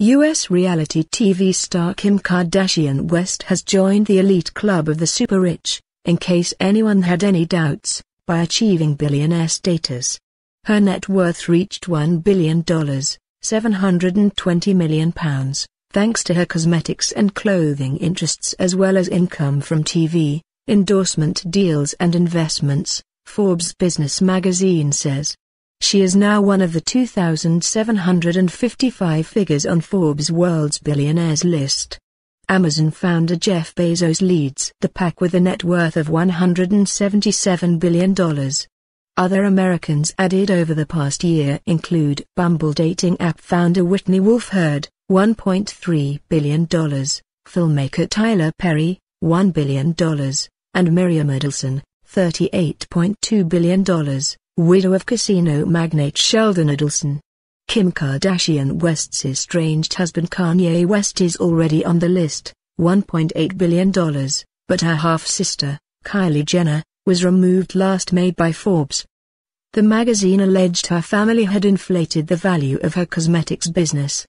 U.S. reality TV star Kim Kardashian West has joined the elite club of the super rich, in case anyone had any doubts, by achieving billionaire status. Her net worth reached $1 billion, £720 million, thanks to her cosmetics and clothing interests as well as income from TV, endorsement deals and investments, Forbes Business magazine says. She is now one of the 2,755 figures on Forbes World's Billionaires list. Amazon founder Jeff Bezos leads the pack with a net worth of $177 billion. Other Americans added over the past year include Bumble dating app founder Whitney Wolf Heard, $1.3 billion, filmmaker Tyler Perry, $1 billion, and Miriam Edelson, $38.2 billion. Widow of casino magnate Sheldon Adelson. Kim Kardashian West's estranged husband Kanye West is already on the list, $1.8 billion, but her half-sister, Kylie Jenner, was removed last May by Forbes. The magazine alleged her family had inflated the value of her cosmetics business,